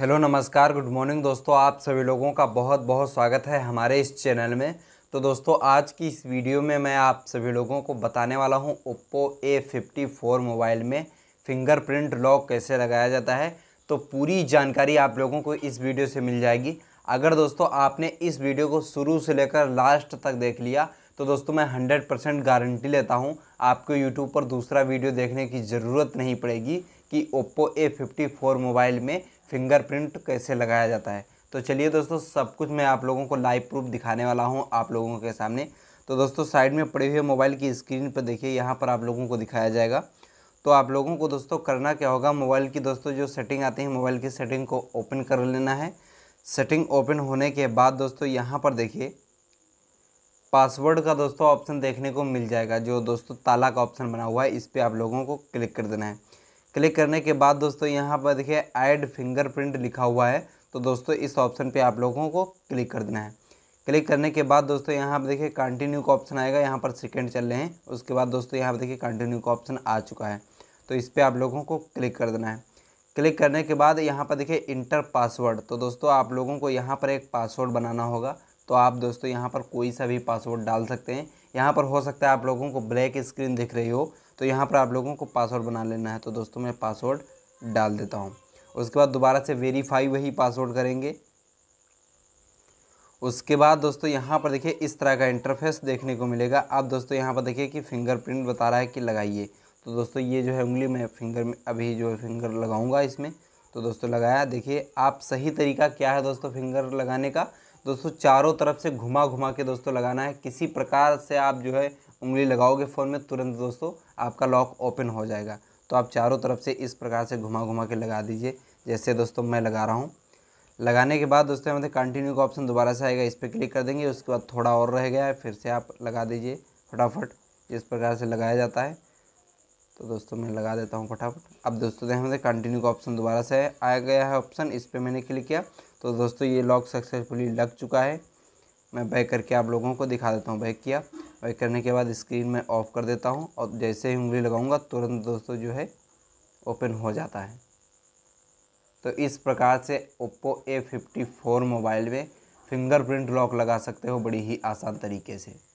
hello नमस्कार good morning दोस्तों आप सभी लोगों का बहुत बहुत स्वागत है हमारे इस चैनल में तो दोस्तों आज की इस वीडियो में मैं आप सभी लोगों को बताने वाला हूं Oppo A fifty four mobile में फिंगरप्रिंट लॉक कैसे लगाया जाता है तो पूरी जानकारी आप लोगों को इस वीडियो से मिल जाएगी अगर दोस्तों आपने इस वीडियो को शुरू से लेकर लास्ट तक देख लिया तो दोस्तों मैं हंड्रेड परसेंट गारंटी लेता हूँ आपको यूट्यूब पर दूसरा वीडियो देखने की ज़रूरत नहीं पड़ेगी कि Oppo A fifty four mobile में फिंगरप्रिंट कैसे लगाया जाता है तो चलिए दोस्तों सब कुछ मैं आप लोगों को लाइव प्रूफ दिखाने वाला हूँ आप लोगों के सामने तो दोस्तों साइड में पड़े हुए मोबाइल की स्क्रीन पर देखिए यहाँ पर आप लोगों को दिखाया जाएगा तो आप लोगों को दोस्तों करना क्या होगा मोबाइल की दोस्तों जो सेटिंग आती है मोबाइल की सेटिंग को ओपन कर लेना है सेटिंग ओपन होने के बाद दोस्तों यहाँ पर देखिए पासवर्ड का दोस्तों ऑप्शन देखने को मिल जाएगा जो दोस्तों ताला का ऑप्शन बना हुआ है इस पर आप लोगों को क्लिक कर देना है क्लिक करने के बाद दोस्तों यहाँ पर देखिए ऐड फिंगरप्रिंट लिखा हुआ है तो दोस्तों इस ऑप्शन पे आप लोगों को क्लिक कर देना है क्लिक करने के बाद दोस्तों यहाँ पर देखिए कंटिन्यू का ऑप्शन आएगा यहाँ पर सेकेंड चल रहे हैं उसके बाद दोस्तों यहाँ पर देखिए कंटिन्यू का ऑप्शन आ चुका है तो इस पर आप लोगों को क्लिक कर देना है क्लिक करने के बाद यहाँ पर देखिए इंटर पासवर्ड तो दोस्तों आप लोगों को यहाँ पर एक पासवर्ड बनाना होगा तो आप दोस्तों यहाँ पर कोई सा भी पासवर्ड डाल सकते हैं यहाँ पर हो सकता है आप लोगों को ब्लैक स्क्रीन दिख रही हो तो यहाँ पर आप लोगों को पासवर्ड बना लेना है तो दोस्तों मैं पासवर्ड डाल देता हूँ उसके बाद दोबारा से वेरीफाई वही पासवर्ड करेंगे उसके बाद दोस्तों यहाँ पर देखिए इस तरह का इंटरफेस देखने को मिलेगा आप दोस्तों यहाँ पर देखिए कि फिंगरप्रिंट बता रहा है कि लगाइए तो दोस्तों ये जो है उंगली मैं फिंगर में अभी जो फिंगर लगाऊंगा इसमें तो दोस्तों लगाया देखिए आप सही तरीका क्या है दोस्तों फिंगर लगाने का दोस्तों चारों तरफ से घुमा घुमा के दोस्तों लगाना है किसी प्रकार से आप जो है उंगली लगाओगे फ़ोन में तुरंत दोस्तों आपका लॉक ओपन हो जाएगा तो आप चारों तरफ से इस प्रकार से घुमा घुमा के लगा दीजिए जैसे दोस्तों मैं लगा रहा हूँ लगाने के बाद दोस्तों हमारे कंटिन्यू का ऑप्शन दोबारा से आएगा इस पर क्लिक कर देंगे उसके बाद थोड़ा और रह गया है फिर से आप लगा दीजिए फटाफट इस प्रकार से लगाया जाता है तो दोस्तों मैं लगा देता हूँ फटाफट अब दोस्तों देखें कंटिन्यू का ऑप्शन दोबारा से आया गया है ऑप्शन इस पर मैंने क्लिक किया तो दोस्तों ये लॉक सक्सेसफुली लग चुका है मैं बैक करके आप लोगों को दिखा देता हूँ बैक किया और करने के बाद स्क्रीन में ऑफ कर देता हूँ और जैसे ही उंगली लगाऊंगा तुरंत दोस्तों जो है ओपन हो जाता है तो इस प्रकार से Oppo A fifty four mobile में फिंगरप्रिंट लॉक लगा सकते हो बड़ी ही आसान तरीके से